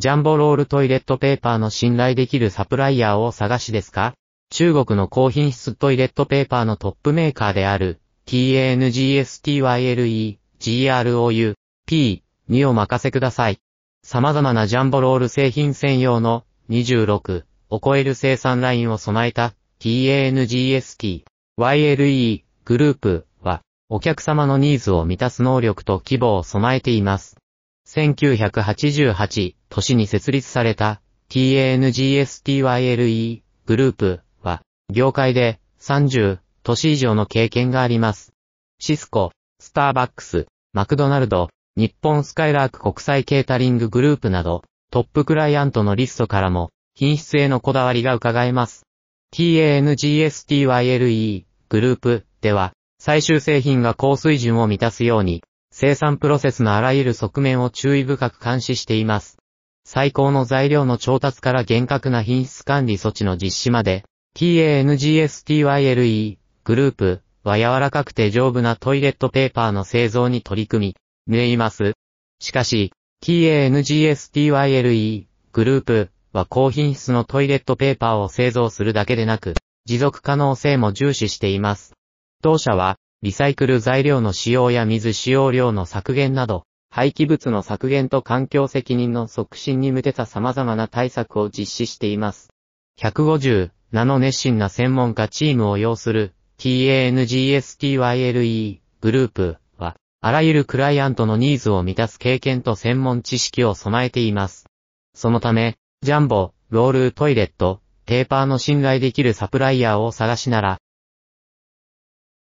ジャンボロールトイレットペーパーの信頼できるサプライヤーを探しですか中国の高品質トイレットペーパーのトップメーカーである TANGSTYLE GROU P にお任せください。様々なジャンボロール製品専用の26を超える生産ラインを備えた TANGST YLE グループはお客様のニーズを満たす能力と規模を備えています。1988年に設立された TANGSTYLE グループは、業界で30年以上の経験があります。シスコ、スターバックス、マクドナルド、日本スカイラーク国際ケータリンググループなど、トップクライアントのリストからも、品質へのこだわりが伺えます。TANGSTYLE グループでは、最終製品が高水準を満たすように、生産プロセスのあらゆる側面を注意深く監視しています。最高の材料の調達から厳格な品質管理措置の実施まで、TANGSTYLE、グループは柔らかくて丈夫なトイレットペーパーの製造に取り組み、縫います。しかし、TANGSTYLE、グループは高品質のトイレットペーパーを製造するだけでなく、持続可能性も重視しています。同社は、リサイクル材料の使用や水使用量の削減など、廃棄物の削減と環境責任の促進に向けた様々な対策を実施しています。150、ナノ熱心な専門家チームを要する TANGSTYLE グループは、あらゆるクライアントのニーズを満たす経験と専門知識を備えています。そのため、ジャンボ、ロールトイレット、ペーパーの信頼できるサプライヤーを探しなら、